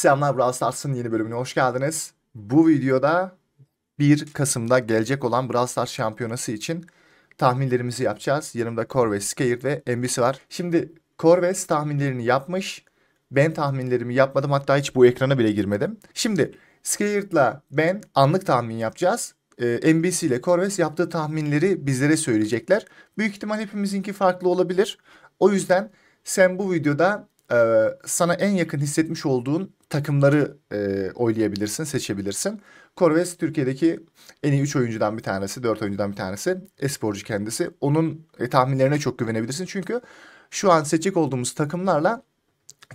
Selamlar Brawl Stars'ın yeni bölümüne hoş geldiniz. Bu videoda 1 Kasım'da gelecek olan Brawl Stars şampiyonası için tahminlerimizi yapacağız. Yanımda Corvus, Scared ve MB'si var. Şimdi Corvus tahminlerini yapmış. Ben tahminlerimi yapmadım hatta hiç bu ekrana bile girmedim. Şimdi Scared'la ben anlık tahmin yapacağız. Ee, MBC ile Corvus yaptığı tahminleri bizlere söyleyecekler. Büyük ihtimal hepimizinki farklı olabilir. O yüzden sen bu videoda e, sana en yakın hissetmiş olduğun takımları e, oylayabilirsin, seçebilirsin. Corves Türkiye'deki en iyi 3 oyuncudan bir tanesi, 4 oyuncudan bir tanesi. Esporcu kendisi. Onun e, tahminlerine çok güvenebilirsin. Çünkü şu an seçecek olduğumuz takımlarla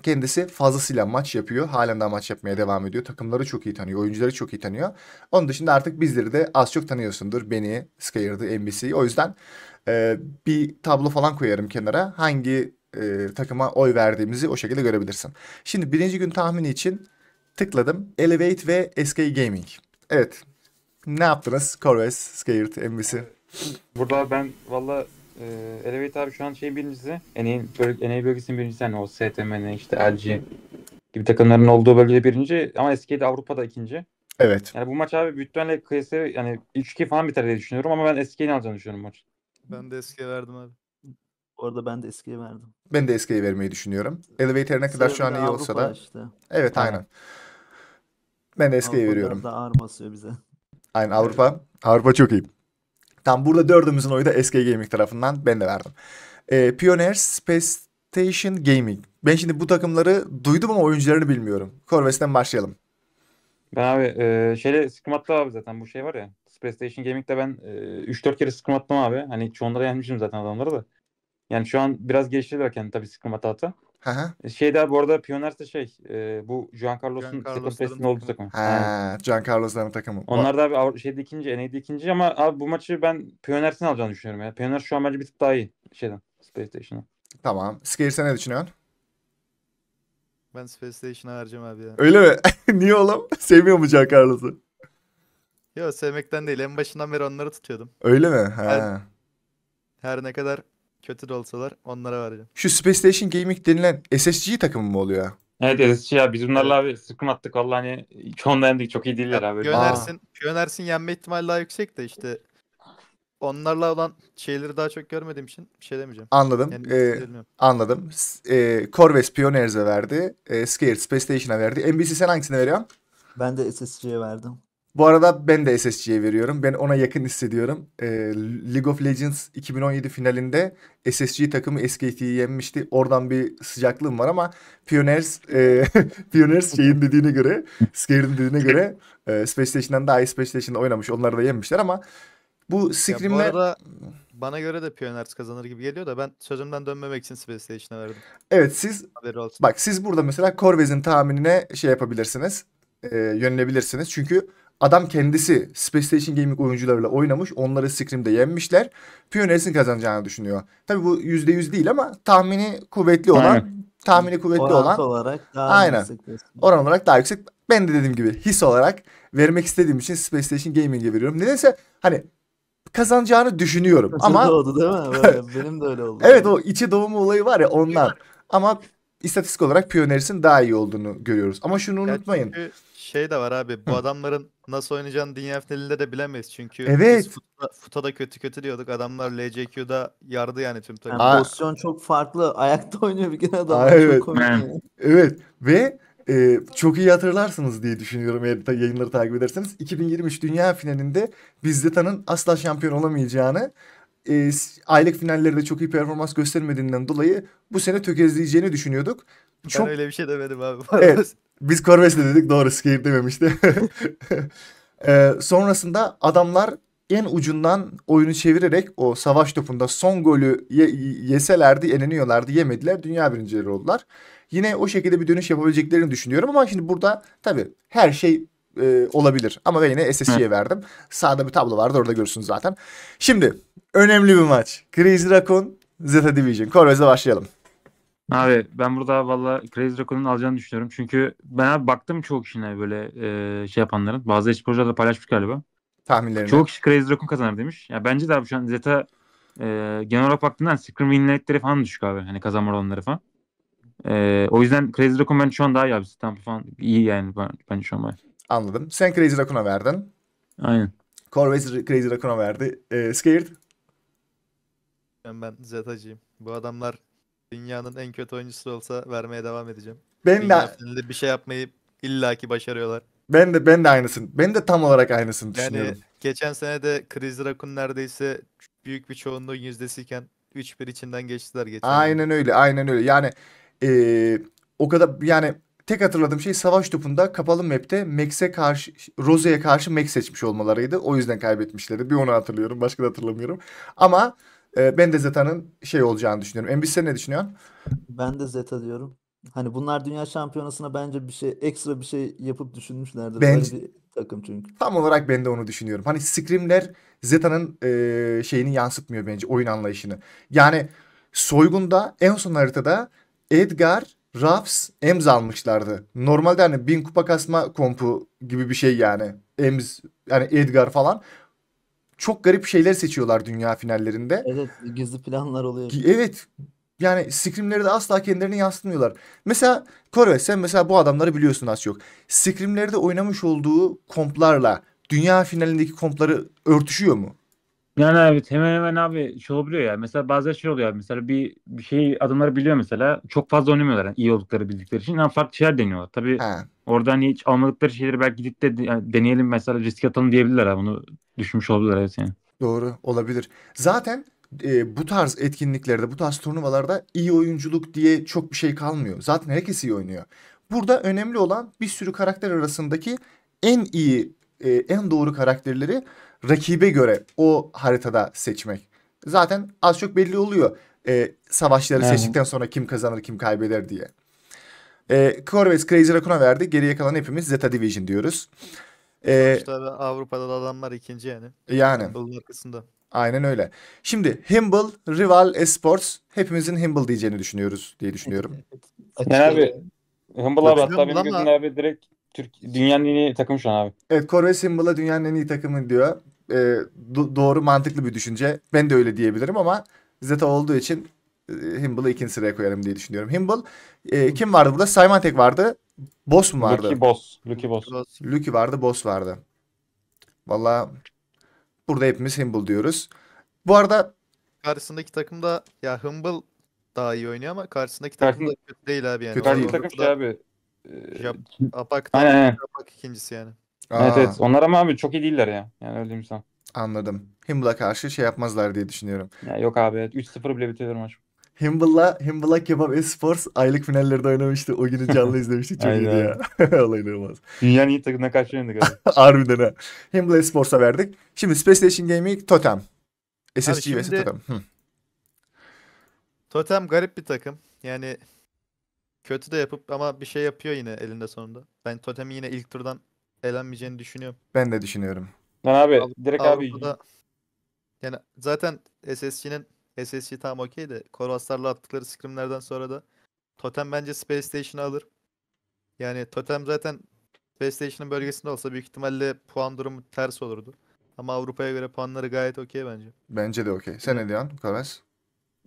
kendisi fazlasıyla maç yapıyor. Halen daha maç yapmaya devam ediyor. Takımları çok iyi tanıyor. Oyuncuları çok iyi tanıyor. Onun dışında artık bizleri de az çok tanıyorsundur. Beni, Skyer'dı, NBC'yi. O yüzden e, bir tablo falan koyarım kenara. Hangi e, takıma oy verdiğimizi o şekilde görebilirsin. Şimdi birinci gün tahmini için tıkladım. Elevate ve SK Gaming. Evet. Ne yaptınız? Corvus, Scared, MVC. Burada ben valla e, Elevate abi şu an şey birincisi. NA, bölge, bölgesinin birincisi. Yani o STMN, işte LG gibi takımların olduğu bölgede birinci. Ama SK de Avrupa'da ikinci. Evet. Yani bu maç abi bütünle kıyası yani 3-2 falan biter diye düşünüyorum ama ben SK'yi alacağını düşünüyorum maç. Ben de SK verdim abi. Orada ben de eskiye verdim. Ben de eskiye vermeyi düşünüyorum. Elevator ne kadar şu an Sebebi iyi olsa da. işte. Evet aynen. Ben de eskiye Avrupa veriyorum. daha ağır basıyor bize. Aynen Evet. Avrupa. Avrupa çok iyi. Tam burada dördümüzün oyu da SK Gaming tarafından ben de verdim. Ee, Pioneer Space Station Gaming. Ben şimdi bu takımları duydum ama oyuncularını bilmiyorum. Corvus'tan başlayalım. Ben abi e, şeyle scrim abi zaten bu şey var ya. Space Station Gaming'de ben e, 3-4 kere scrim abi. Hani çoğunları yenmişim zaten adamları da. Yani şu an biraz geliştirdiler kendini tabii Scrum e, Şey Şeyler bu arada Pioneers de şey e, bu Juan Carlos'un Second olduğu takım. He, Juan Carlos'ların takımı. Onlar da abi şeyde ikinci, NA'de ikinci ama abi bu maçı ben Pioneers'in alacağını düşünüyorum ya. Pioneers şu an bence bir tık daha iyi şeyden Space Station'a. Tamam. Scares'e ne düşünüyorsun? Ben Space Station'a harcam abi ya. Öyle mi? Niye oğlum? Sevmiyor mu Juan Carlos'u? Yok sevmekten değil. En başından beri onları tutuyordum. Öyle mi? He. Her, her ne kadar Kötü de olsalar onlara vereceğim. Şu Space Station Gaming denilen SSG takımı mı oluyor? Evet SSG ya biz bunlarla abi sıkım attık. Valla hani çoğunda yendik çok iyi değiller abi. Pioners'in, Pioners'in yenme ihtimali daha yüksek de işte onlarla olan şeyleri daha çok görmediğim için bir şey demeyeceğim. Anladım. Yani, ee, şey anladım. Ee, Corvus Pioneers'e verdi. Ee, Scared Space Station'a verdi. NBC sen hangisine veriyorsun? Ben de SSG'ye verdim. Bu arada ben de SSG'ye veriyorum. Ben ona yakın hissediyorum. E, League of Legends 2017 finalinde SSG takımı SKT'yi yenmişti. Oradan bir sıcaklığım var ama Pioneers, e, Pioneers şeyin dediğine göre, Scare'in dediğine göre e, Space Station'dan daha iyi Space Station'da oynamış. Onları da yenmişler ama bu Scream'le... bu arada bana göre de Pioneers kazanır gibi geliyor da ben sözümden dönmemek için Space Station'a verdim. Evet siz bak siz burada mesela Corvez'in tahminine şey yapabilirsiniz. E, yönelebilirsiniz. Çünkü Adam kendisi Space Station Gaming oyuncularıyla oynamış. Onları Scrim'de yenmişler. Pioneers'in kazanacağını düşünüyor. Tabii bu %100 değil ama tahmini kuvvetli olan Aynen. tahmini kuvvetli Oran olan olarak daha Aynen. Yüksek. Oran olarak daha yüksek. Ben de dediğim gibi his olarak vermek istediğim için Space Station Gaming'e veriyorum. Nedense hani kazanacağını düşünüyorum Nasıl ama oldu değil mi? benim de öyle oldu. evet o içi doğumu olayı var ya ondan. ama istatistik olarak Pioneers'in daha iyi olduğunu görüyoruz. Ama şunu unutmayın. Ya çünkü şey de var abi. Bu adamların nasıl oynayacağını dünya finalinde de bilemeyiz. Çünkü Evet. biz futa, da kötü kötü diyorduk. Adamlar LCQ'da yardı yani tüm takım. Aa. pozisyon çok farklı. Ayakta oynuyor bir kere adam. evet. Çok komik. Evet ve e, çok iyi hatırlarsınız diye düşünüyorum eğer yayınları takip ederseniz. 2023 Dünya Finalinde Bizzeta'nın asla şampiyon olamayacağını e, s- aylık finallerde çok iyi performans göstermediğinden dolayı bu sene tökezleyeceğini düşünüyorduk. Ben öyle bir şey demedim abi. Evet. Biz Corvette dedik doğru Scape dememişti. ee, sonrasında adamlar en ucundan oyunu çevirerek o savaş topunda son golü ye- yeselerdi, eleniyorlardı, yemediler. Dünya birincileri oldular. Yine o şekilde bir dönüş yapabileceklerini düşünüyorum ama şimdi burada tabii her şey e, olabilir. Ama ben yine SSG'ye verdim. Sağda bir tablo vardı orada görürsünüz zaten. Şimdi önemli bir maç. Crazy Raccoon Zeta Division. Corvez'le başlayalım. Abi ben burada valla Crazy Raccoon'un alacağını düşünüyorum. Çünkü ben abi baktım çok işine böyle e, şey yapanların. Bazı sporcular da paylaşmış galiba. Tahminlerini. Çok kişi Crazy Raccoon kazanır demiş. Ya bence de abi şu an Zeta e, genel olarak baktığından Scream win falan düşük abi. Hani kazanma oranları falan. E, o yüzden Crazy Raccoon ben şu an daha iyi abi. Stamp falan iyi yani ben, bence şu an bayağı. Anladım. Sen Crazy Raccoon'a verdin. Aynen. Corvus Crazy Raccoon'a verdi. E, scared? Ben, ben Zeta'cıyım. Bu adamlar Dünyanın en kötü oyuncusu olsa vermeye devam edeceğim. Ben de Dünya finalinde bir şey yapmayı illaki başarıyorlar. ben de ben de aynısın. Ben de tam olarak aynısını Yani düşünüyorum. geçen sene de Chris Rock'un neredeyse büyük bir çoğunluğu yüzdesiyken 3-1 içinden geçtiler geçen yıl. Aynen öyle, aynen öyle. Yani eee, o kadar yani tek hatırladığım şey savaş topunda kapalı map'te Max'e karşı Rose'ye karşı Max seçmiş olmalarıydı. O yüzden kaybetmişlerdi. Bir onu hatırlıyorum, başka da hatırlamıyorum. Ama ee, ben de Zeta'nın şey olacağını düşünüyorum. Embi sen ne düşünüyorsun? Ben de Zeta diyorum. Hani bunlar dünya şampiyonasına bence bir şey ekstra bir şey yapıp düşünmüşlerdir. Bence bir takım çünkü. tam olarak ben de onu düşünüyorum. Hani scrimler Zeta'nın e, şeyini yansıtmıyor bence oyun anlayışını. Yani soygunda en son haritada Edgar, Ruffs, Ems almışlardı. Normalde hani bin kupa kasma kompu gibi bir şey yani. Ems, yani Edgar falan çok garip şeyler seçiyorlar dünya finallerinde. Evet gizli planlar oluyor. Evet yani scrimleri de asla kendilerini yansıtmıyorlar. Mesela Kore sen mesela bu adamları biliyorsun az çok. Scrimlerde oynamış olduğu komplarla dünya finalindeki kompları örtüşüyor mu? Yani evet hemen hemen abi şey olabiliyor ya. Mesela bazen şey oluyor abi. Mesela bir, bir şey adamları biliyor mesela. Çok fazla oynamıyorlar yani iyi oldukları bildikleri için. Yani farklı şeyler deniyorlar. Tabii He. orada hiç almadıkları şeyleri belki gidip de yani deneyelim mesela risk atalım diyebilirler abi. Bunu düşünmüş olabilirler evet yani. Doğru olabilir. Zaten e, bu tarz etkinliklerde, bu tarz turnuvalarda iyi oyunculuk diye çok bir şey kalmıyor. Zaten herkes iyi oynuyor. Burada önemli olan bir sürü karakter arasındaki en iyi e, en doğru karakterleri rakibe göre o haritada seçmek. Zaten az çok belli oluyor e, savaşları evet. seçtikten sonra kim kazanır kim kaybeder diye. E, Corvus Crazy Raccoon'a verdi. Geriye kalan hepimiz Zeta Division diyoruz. E, Avrupa'da da adamlar ikinci yani. Yani. Humble'ın arkasında. Aynen öyle. Şimdi HImble Rival, Esports hepimizin HImble diyeceğini düşünüyoruz diye düşünüyorum. Sen abi HImble abi hatta benim gözümde abi direkt Türk dünyanın en iyi takımı şu an abi. Evet Kore Symbol'a dünyanın en iyi takımı diyor. E, do- doğru mantıklı bir düşünce. Ben de öyle diyebilirim ama Zeta olduğu için e, Himbal'ı ikinci sıraya koyarım diye düşünüyorum. Himbal e, kim vardı burada? Symantec vardı. Boss mu vardı? Lucky Boss. Lucky Boss. Lucky vardı. Boss vardı. Valla burada hepimiz Himbal diyoruz. Bu arada karşısındaki takım da ya Himbal daha iyi oynuyor ama karşısındaki takım da kötü değil abi yani. Kötü değil takım şey abi. Jap Apak'tan aynen, Apak ikincisi yani. Evet evet. Onlar ama abi çok iyi değiller ya. Yani öyle diyeyim sana. Anladım. Himble'a karşı şey yapmazlar diye düşünüyorum. Ya yok abi. Evet. 3-0 bile bitiyor maç. Himble'la Himble'la Kebap Esports aylık finallerde oynamıştı. O günü canlı izlemiştik. Çok iyiydi ya. Olay inanılmaz. Dünyanın iyi takımına karşı oynadık abi. Harbiden ha. Himble Esports'a verdik. Şimdi Space Station Gaming Totem. SSG vs Totem. Hı. Totem garip bir takım. Yani kötü de yapıp ama bir şey yapıyor yine elinde sonunda. Ben Totem'i yine ilk turdan elenmeyeceğini düşünüyorum. Ben de düşünüyorum. Lan abi Avrupa, direkt abi Avrupa'da, yani zaten SSC'nin SSC tam okey de Korvaslarla attıkları scrimlerden sonra da Totem bence Space Station'ı alır. Yani Totem zaten Space Station'ın bölgesinde olsa büyük ihtimalle puan durumu ters olurdu. Ama Avrupa'ya göre puanları gayet okey bence. Bence de okey. Sen ne diyorsun Kaves?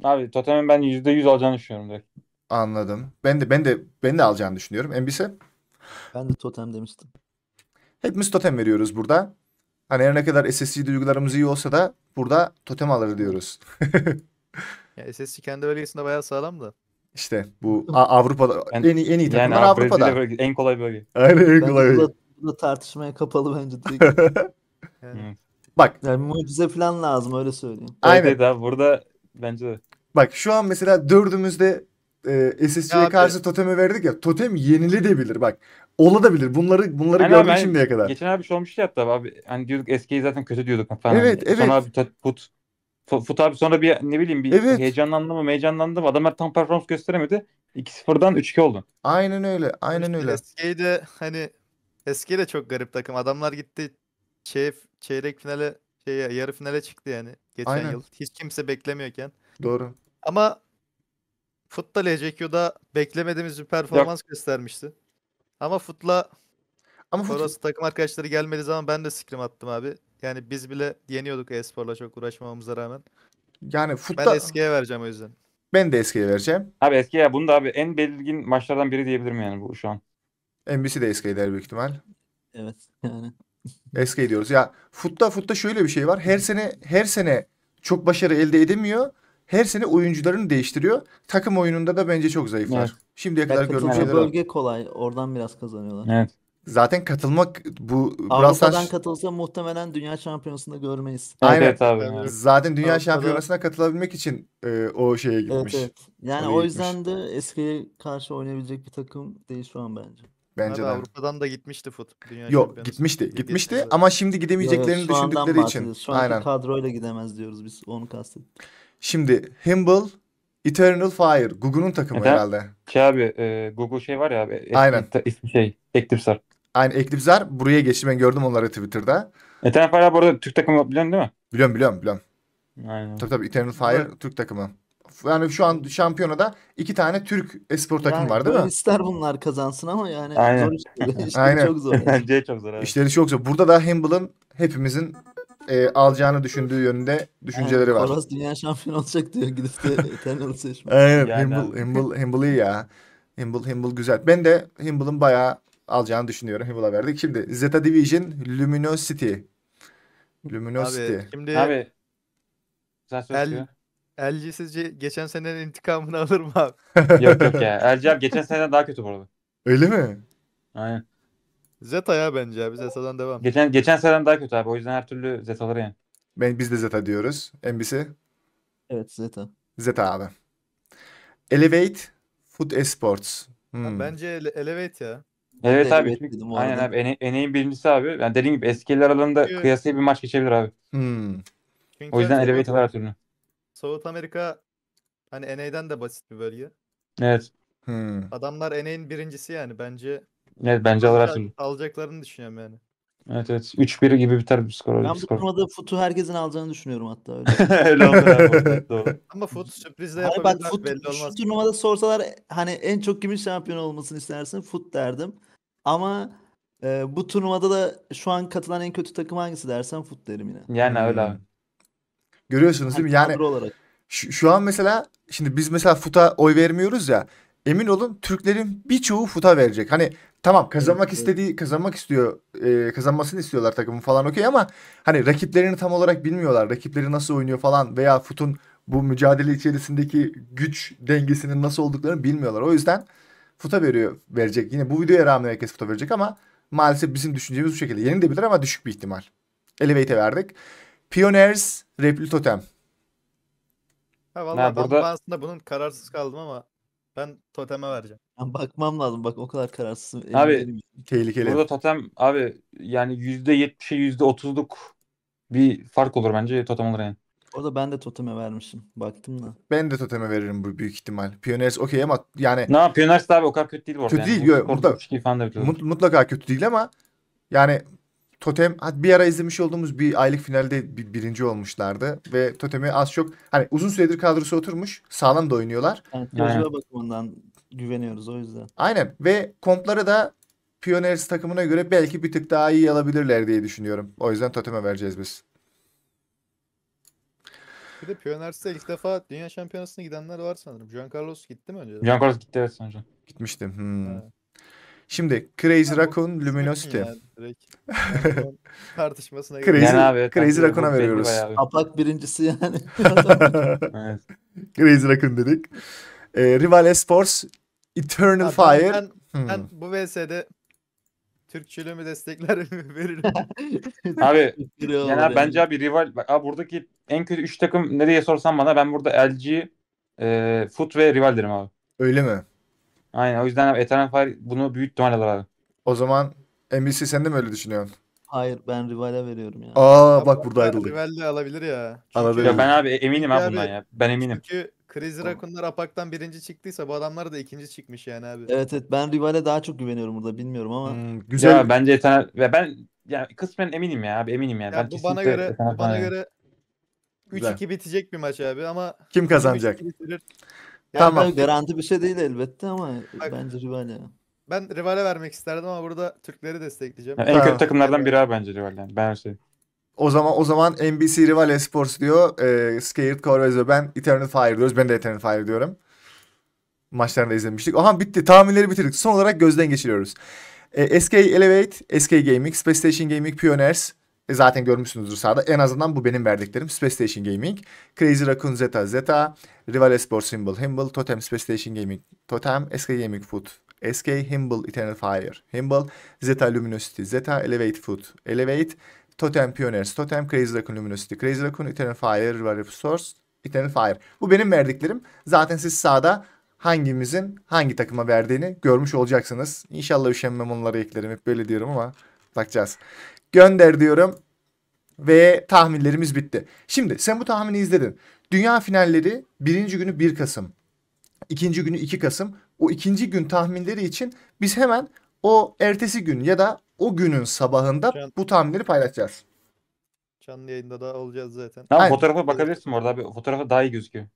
Abi Totem'in ben %100 alacağını düşünüyorum direkt. Anladım. Ben de ben de ben de alacağını düşünüyorum. Embise? Ben de totem demiştim. Hepimiz totem veriyoruz burada. Hani her ne kadar SSC duygularımız iyi olsa da burada totem alır diyoruz. ya SSC kendi bölgesinde bayağı sağlam da. İşte bu Avrupa'da yani, en en iyi takımlar yani Avrupa'da. Avrupa'da. en kolay bölge. Aynen en kolay. Bölge. Bu tartışmaya kapalı bence. yani. Bak. Yani mucize falan lazım öyle söyleyeyim. Aynen. Evet, abi, burada bence de. Bak şu an mesela dördümüzde e, SSC'ye karşı abi. totemi verdik ya. Totem yenilebilir bak. Ola Bunları bunları yani gördük şimdiye kadar. Geçen abi şey olmuştu hatta abi. Hani diyorduk eskiyi zaten kötü diyorduk falan. Evet hani evet. Sonra abi put Fut abi sonra bir ne bileyim bir evet. heyecanlandı mı heyecanlandı mı adamlar tam performans gösteremedi. 2-0'dan 3-2 oldu. Aynen öyle. Aynen öyle. Eskiyi de hani eski de çok garip takım. Adamlar gitti şey, çeyrek finale şey yarı finale çıktı yani geçen Aynen. yıl. Hiç kimse beklemiyorken. Doğru. Ama Foot'la LCQ'da beklemediğimiz bir performans Yok. göstermişti. Ama futla, ama Foros Foot... takım arkadaşları gelmediği zaman ben de scrim attım abi. Yani biz bile yeniyorduk e-sporla çok uğraşmamamıza rağmen. Yani Foot'ta... Ben eskiye vereceğim o yüzden. Ben de eskiye vereceğim. Abi eskiye bunu da abi en belirgin maçlardan biri diyebilirim yani bu şu an. NBC de eskiye der büyük ihtimal. Evet yani. Eski diyoruz. Ya Foot'ta Foot'ta şöyle bir şey var. Her sene her sene çok başarı elde edemiyor her sene oyuncularını değiştiriyor. Takım oyununda da bence çok zayıflar. Evet. Şimdiye kadar gördüğüm şeyler Bölge var. kolay. Oradan biraz kazanıyorlar. Evet. Zaten katılmak bu Avrupa'dan Brawl katılsa muhtemelen dünya şampiyonasında görmeyiz. Aynen. Evet, abi. Evet. Zaten dünya Avrupa'da... şampiyonasına katılabilmek için e, o şeye gitmiş. Evet, evet. Yani Oraya o yüzden gitmiş. de eskiye karşı oynayabilecek bir takım değil şu an bence. Bence Abi de. Avrupa'dan da gitmişti fut. Dünya Yok gitmişti. Gitmişti ama şimdi gidemeyeceklerini yok, yok, düşündükleri için. Şu anki Aynen. kadroyla gidemez diyoruz biz. Onu kastettik. Şimdi Humble Eternal Fire. Google'un takımı Neden? herhalde. Şey abi e, Google şey var ya abi. E, Aynen. Ismi şey Eclipse'lar. Aynen Eclipse'lar. Buraya geçti ben gördüm onları Twitter'da. Eternal Fire bu arada Türk takımı biliyorsun değil mi? Biliyorum biliyorum biliyorum. Aynen. Tabii tabii Eternal Fire evet. Türk takımı. Yani şu an şampiyonada iki tane Türk espor takım yani, var değil mi? İster bunlar kazansın ama yani Aynen. zor işleri. İşleri Aynen. çok zor. Yani. Bence çok zor. Evet. İşleri çok zor. Burada da Humble'ın hepimizin e, alacağını düşündüğü yönünde düşünceleri var. Koros dünya şampiyonu olacak diyor. Gidip de Eternal seçmiş. Evet. Yani. Himble, Himble, Himble iyi ya. Himble, Himble güzel. Ben de Himble'ın bayağı alacağını düşünüyorum. Himble'a verdik. Şimdi Zeta Division Luminosity. Luminosity. Abi, şimdi... Abi. Güzel söylüyor. LG sizce geçen senenin intikamını alır mı abi? yok yok ya. LG abi geçen seneden daha kötü bu arada. Öyle mi? Aynen. Zeta ya bence abi. Zeta'dan devam. Geçen geçen seneden daha kötü abi. O yüzden her türlü Zeta'lara yani. Ben, biz de Zeta diyoruz. NBC? Evet Zeta. Zeta abi. Elevate Food Esports. Hmm. bence ele- Elevate ya. Evet, abi. aynen abi. Eneğin birincisi abi. Yani dediğin gibi eskiler aralarında Çünkü... kıyasıya bir maç geçebilir abi. Hmm. Çünkü o yüzden Elevate alır türlü. South Amerika hani NA'den de basit bir bölge. Evet. Hmm. Adamlar NA'nin birincisi yani. Bence Evet bence alır Arsenal. Alacaklarını düşünüyorum yani. Evet evet. 3-1 gibi biter bir skor. Ben bir bu turnuvada Foot'u herkesin alacağını düşünüyorum hatta. Öyle, öyle abi. Ama futu sürprizle hani bak, foot, belli olmaz. Şu turnuvada sorsalar hani en çok kimin şampiyon olmasını istersin? fut derdim. Ama e, bu turnuvada da şu an katılan en kötü takım hangisi dersen fut derim yine. Yani hmm. öyle abi. Görüyorsunuz değil mi? Yani şu, şu an mesela şimdi biz mesela futa oy vermiyoruz ya. Emin olun Türklerin birçoğu futa verecek. Hani Tamam kazanmak istediği kazanmak istiyor e, kazanmasını istiyorlar takımın falan okey ama hani rakiplerini tam olarak bilmiyorlar rakipleri nasıl oynuyor falan veya futun bu mücadele içerisindeki güç dengesinin nasıl olduklarını bilmiyorlar o yüzden futa veriyor verecek yine bu videoya rağmen herkes futa verecek ama maalesef bizim düşüncemiz bu şekilde yeni de bilir ama düşük bir ihtimal Elevate'e verdik Pioneers Repli Totem Ha, vallahi ha, burada... ben aslında bunun kararsız kaldım ama ben toteme vereceğim. Ben bakmam lazım. Bak o kadar kararsızım. Abi, Emin Tehlikeli. Burada totem abi yani yüzde yetmişe yüzde otuzluk bir fark olur bence totem olur yani. Orada ben de toteme vermişim. Baktım da. Ben de toteme veririm bu büyük ihtimal. Pioneers okey ama yani. Ne no, Pioneers abi o kadar kötü değil bu arada. Kötü yani. değil. Yani. Yo, mutlaka kötü değil ama yani Totem bir ara izlemiş olduğumuz bir aylık finalde bir, birinci olmuşlardı ve Totem'i az çok hani uzun süredir kadrosu oturmuş sağlam da oynuyorlar. Yani, yani. bakımından güveniyoruz o yüzden. Aynen ve kompları da Pioneers takımına göre belki bir tık daha iyi alabilirler diye düşünüyorum. O yüzden Totem'e vereceğiz biz. Bir de Pioneers'te ilk defa Dünya Şampiyonası'na gidenler var sanırım. Juan gitti mi önce? Juan gitti evet sanırım. Gitmiştim. Hmm. Evet. Şimdi Crazy Raccoon Luminosity. Yani, tartışmasına Crazy, yani abi, Crazy Raccoon'a veriyoruz. Apak birincisi yani. Crazy Raccoon dedik. E, Rival Esports Eternal abi, Fire. Ben, hmm. ben bu VS'de Türkçülüğümü destekler veririm. abi yani bence abi rival bak abi buradaki en kötü 3 takım nereye sorsan bana ben burada LG, e, Foot ve Rival derim abi. Öyle mi? Aynen o yüzden Eternal Fire bunu büyük ihtimalle alır abi. O zaman NBC sen de mi öyle düşünüyorsun? Hayır ben Rival'e veriyorum ya. Aa bak burada ayrıldık. Rival de alabilir ya. Alabilir. Ya ben abi e, eminim abi, bundan ya. Ben eminim. Çünkü Crazy Raccoon'lar Apak'tan birinci çıktıysa bu adamlar da ikinci çıkmış yani abi. Evet evet ben Rival'e daha çok güveniyorum burada bilmiyorum ama. Hmm, güzel. Ya bence Eternal ve ben ya kısmen eminim ya abi eminim yani. Ya, ben bu bana göre bu bana göre 3-2 bitecek bir maç abi ama kim kazanacak? Bitirir. Yani tamam. Garanti bir şey değil elbette ama Bak, bence rival ya. Ben rivale vermek isterdim ama burada Türkleri destekleyeceğim. Yani en kötü takımlardan biri abi bence rival yani. Ben öyle söyleyeyim. O zaman o zaman NBC Rival Esports diyor. E, ee, Scared Corvez ve ben Eternal Fire diyoruz. Ben de Eternal Fire diyorum. Maçlarını da izlemiştik. Aha bitti. Tahminleri bitirdik. Son olarak gözden geçiriyoruz. E, ee, SK Elevate, SK Gaming, Space Station Gaming, Pioneers, e zaten görmüşsünüzdür sahada. En azından bu benim verdiklerim. Space Station Gaming, Crazy Raccoon Zeta Zeta, Rival Esports Symbol Himble, Totem Space Station Gaming Totem, SK Gaming Foot SK, Himble Eternal Fire Himble, Zeta Luminosity Zeta, Elevate Foot Elevate, Totem Pioneers Totem, Crazy Raccoon Luminosity Crazy Raccoon, Eternal Fire, Rival Esports Eternal Fire. Bu benim verdiklerim. Zaten siz sahada hangimizin hangi takıma verdiğini görmüş olacaksınız. İnşallah üşenmem onları eklerim. Hep böyle diyorum ama bakacağız. Gönder diyorum. Ve tahminlerimiz bitti. Şimdi sen bu tahmini izledin. Dünya finalleri birinci günü 1 Kasım. ikinci günü 2 Kasım. O ikinci gün tahminleri için biz hemen o ertesi gün ya da o günün sabahında Can- bu tahminleri paylaşacağız. Canlı yayında da olacağız zaten. Tamam Aynen. fotoğrafa bakabilirsin orada abi. Fotoğrafa daha iyi gözüküyor.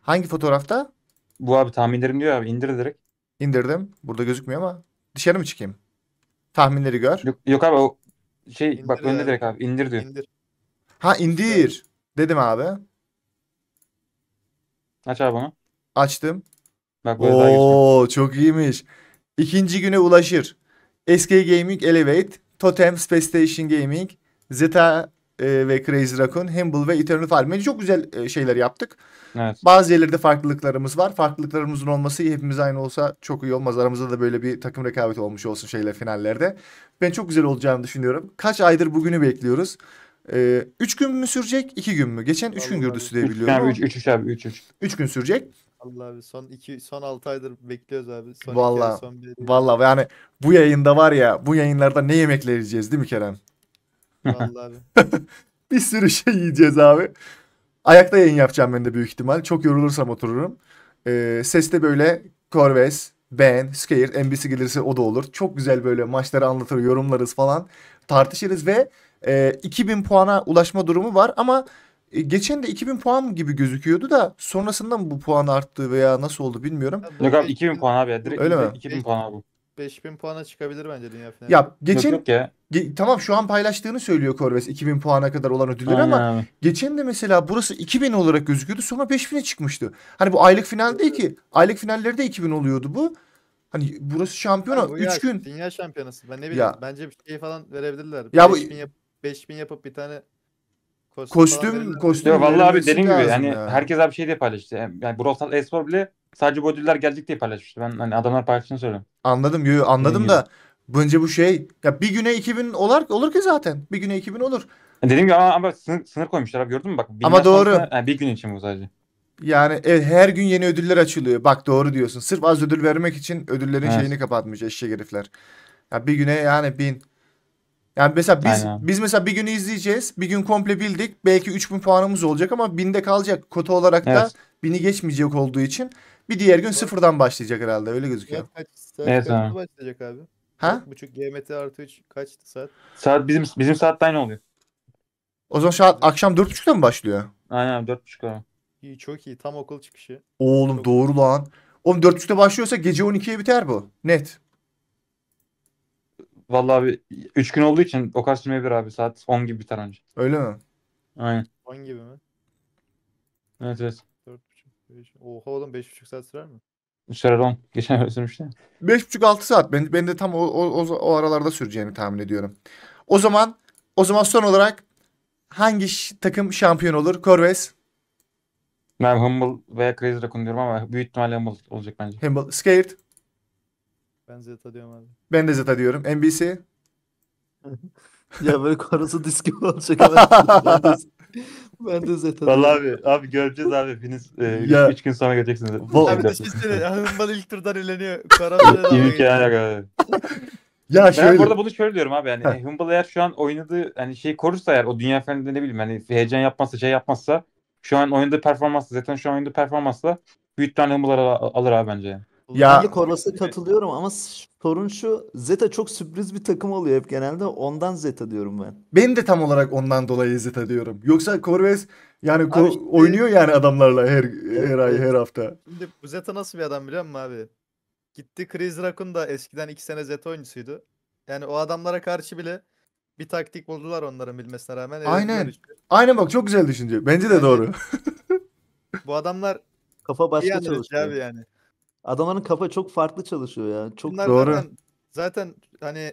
Hangi fotoğrafta? Bu abi tahminlerim diyor abi indir direkt. İndirdim. Burada gözükmüyor ama. Dışarı mı çıkayım? Tahminleri gör. Yok, yok abi o şey İndir bak önde abi. direkt abi indir diyor. İndir. Ha indir. Dedim abi. Aç abi onu. Açtım. Bak Oo çok iyiymiş. İkinci güne ulaşır. SK Gaming Elevate, Totem Space Station Gaming, Zeta e, ve Crazy Raccoon, Humble ve Eternal Fireman çok güzel e, şeyler yaptık. Evet. Bazı yerlerde farklılıklarımız var. Farklılıklarımızın olması iyi. Hepimiz aynı olsa çok iyi olmaz. Aramızda da böyle bir takım rekabeti olmuş olsun şeyler finallerde. Ben çok güzel olacağını düşünüyorum. Kaç aydır bugünü bekliyoruz. Ee, üç gün mü sürecek, iki gün mü? Geçen üç gün gördü diye biliyorum. Yani üç, üç, üç abi, üç, üç. Üç gün sürecek. Allah abi son iki son altı aydır bekliyoruz abi. Son valla, valla yani bu yayında var ya bu yayınlarda ne yemekler yiyeceğiz değil mi Kerem? Vallahi. bir sürü şey yiyeceğiz abi. Ayakta yayın yapacağım ben de büyük ihtimal. Çok yorulursam otururum. Ee, seste böyle Corves ben, Scared, NBC gelirse o da olur. Çok güzel böyle maçları anlatır, yorumlarız falan. Tartışırız ve e, 2000 puana ulaşma durumu var ama e, geçen de 2000 puan gibi gözüküyordu da sonrasında mı bu puan arttı veya nasıl oldu bilmiyorum. Yok abi 2000 puan abi ya. Direkt, Öyle direkt mi? 2000 puan abi. 5000 puana çıkabilir bence dünya finali. Ya geçen yok, yok ya. Ge- tamam şu an paylaştığını söylüyor Corves, 2000 puana kadar olan ödülleri ama abi. geçen de mesela burası 2000 olarak gözüküyordu sonra 5000'e çıkmıştı. Hani bu aylık final değil ki. Aylık finallerde 2000 oluyordu bu. Hani burası şampiyona 3 gün. Dünya şampiyonası. Ben ne bileyim. Ya. Bence bir şey falan verebilirler. Ya 5000 bu... yap- 5000 yapıp bir tane kostüm kostüm, kostüm Yo, vallahi abi dediğim gibi yani ya. herkes abi şey diye paylaştı. Yani Brawl Stars Espor bile Sadece bu ödüller gelecek diye paylaşmıştı. Ben hani adamlar paylaştığını söylüyorum. Anladım. Yo, anladım Dediğim da bence bu şey ya bir güne 2000 olar olur ki zaten. Bir güne 2000 olur. E, dediğim gibi ama, ama sınır, sınır koymuşlar abi gördün mü bak. Ama doğru. Sonrasında, yani bir gün için bu sadece. Yani evet, her gün yeni ödüller açılıyor. Bak doğru diyorsun. Sırf az ödül vermek için ödüllerin evet. şeyini kapatmış eşek herifler. Ya bir güne yani bin. Yani mesela biz Aynen. biz mesela bir günü izleyeceğiz. Bir gün komple bildik. Belki 3000 puanımız olacak ama binde kalacak. Kota olarak da bini geçmeyecek olduğu için bir diğer gün sıfırdan başlayacak herhalde öyle gözüküyor. Saat kaç saat evet, kaç başlayacak abi? Ha? Buçuk GMT artı 3 kaç saat? Saat bizim bizim saatten aynı oluyor? O zaman saat akşam dört buçukta mı başlıyor? Aynen dört buçuk İyi çok iyi tam okul çıkışı. Oğlum çok doğru iyi. lan. Oğlum dört buçukta başlıyorsa gece 12'ye biter bu. Net. Vallahi abi 3 gün olduğu için o kadar sürmeyebilir abi. Saat 10 gibi biter önce. Öyle mi? Aynen. 10 gibi mi? Evet evet. Beş- Oha oğlum 5,5 saat sürer mi? Sürer 10. Geçen öyle sürmüştü. ya. 5,5-6 saat. Ben, ben de tam o, o, o, aralarda süreceğini tahmin ediyorum. O zaman o zaman son olarak hangi takım şampiyon olur? Corvus, Ben Humble veya Crazy Raccoon diyorum ama büyük ihtimalle Humble olacak bence. Humble, Scared. Ben Zeta diyorum abi. Ben de Zeta diyorum. NBC. Ya böyle karısı diski olacak. Ben de zaten Valla abi, abi göreceğiz abi. Hepiniz 3 e, üç gün sonra göreceksiniz. Bol abi de sizlere Hannibal ilk turdan eleniyor. Karanlığa İlk yani abi. Ya şöyle ben burada bunu şöyle diyorum abi yani Heh. Humble eğer şu an oynadığı hani şey korursa eğer o dünya fenerinde ne bileyim hani heyecan yapmazsa şey yapmazsa şu an oynadığı performansla zaten şu an oynadığı performansla büyük tane Humble'ları alır abi bence. Yani. Ya ben katılıyorum ama sorun şu Zeta çok sürpriz bir takım oluyor hep genelde ondan Zeta diyorum ben. Ben de tam olarak ondan dolayı Zeta diyorum. Yoksa Corvus yani abi ko- işte, oynuyor yani adamlarla her evet, her ay her hafta. Şimdi bu Zeta nasıl bir adam biliyor musun abi? Gitti Chris Rakun da eskiden 2 sene Zeta oyuncusuydu. Yani o adamlara karşı bile bir taktik buldular onların bilmesine rağmen. Evet, Aynen. Aynen bak çok güzel düşünce. Bence de Aynen. doğru. bu adamlar kafa başka çalışıyor. Abi yani. Adamların kafa çok farklı çalışıyor ya. Çok Bunlar doğru. Zaten, zaten hani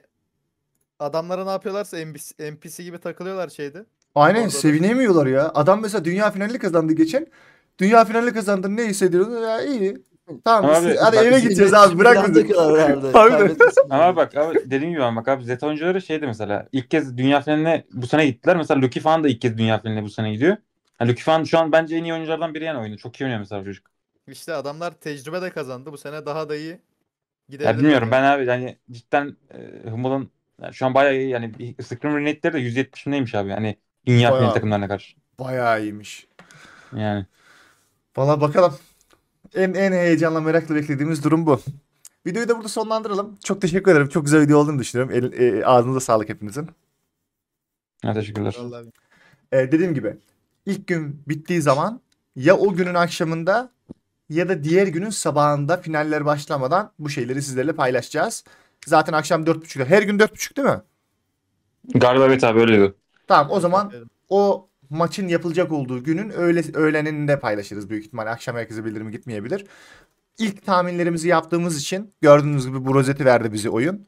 adamlara ne yapıyorlarsa NPC, NPC gibi takılıyorlar şeydi. Aynen Orada sevinemiyorlar ya. Adam mesela dünya finali kazandı geçen. Dünya finali kazandı ne hissediyorsun? Ya iyi. Tamam abi, siz, hadi eve gideceğiz abi bırak bizi. abi. Ama bak abi dediğim gibi bak abi Zeta oyuncuları şeydi mesela ilk kez dünya finaline bu sene gittiler. Mesela Lucky falan da ilk kez dünya finaline bu sene gidiyor. Yani Lucky falan şu an bence en iyi oyunculardan biri yani oyunu. Çok iyi oynuyor mesela çocuk. İşte adamlar tecrübe de kazandı. Bu sene daha da iyi gidebilir. Ya bilmiyorum ben abi yani cidden e, Hummel'ın yani şu an bayağı iyi yani bir scrim rate'leri de %70'indeymiş abi. Yani dünya yeni takımlarına karşı. Bayağı iyiymiş. Yani. Valla bakalım. En en heyecanla merakla beklediğimiz durum bu. Videoyu da burada sonlandıralım. Çok teşekkür ederim. Çok güzel video olduğunu düşünüyorum. El, e, ağzınıza sağlık hepinizin. Evet, teşekkürler. Vallahi. Ee, dediğim gibi ilk gün bittiği zaman ya o günün akşamında ya da diğer günün sabahında finaller başlamadan bu şeyleri sizlerle paylaşacağız. Zaten akşam 4.30'da. Her gün 4.30 değil mi? Galiba evet abi öyleydi. Tamam o zaman o maçın yapılacak olduğu günün öğle, öğleninde paylaşırız büyük ihtimalle. Akşam herkese bildirimi gitmeyebilir. İlk tahminlerimizi yaptığımız için gördüğünüz gibi bu rozeti verdi bizi oyun.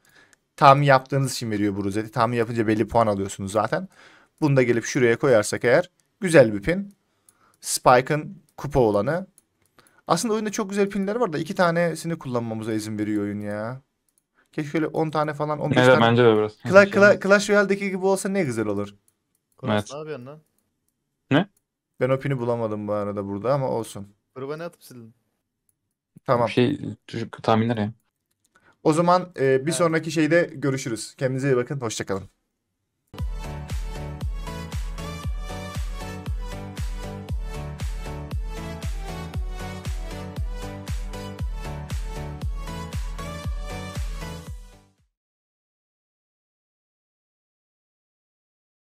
Tahmin yaptığınız için veriyor bu rozeti. Tahmin yapınca belli puan alıyorsunuz zaten. Bunu da gelip şuraya koyarsak eğer güzel bir pin. Spike'ın kupa olanı aslında oyunda çok güzel pinler var da iki tanesini kullanmamıza izin veriyor oyun ya. Keşke şöyle 10 tane falan 15 evet, tane. bence de biraz. Kla Kla Clash Royale'deki gibi olsa ne güzel olur. Konos evet. ne yapıyorsun lan? Ne? Ben o pini bulamadım bu arada burada ama olsun. Gruba ne atıp sildin? Tamam. Bir şey tahminler ya. O zaman e, bir evet. sonraki şeyde görüşürüz. Kendinize iyi bakın. Hoşçakalın.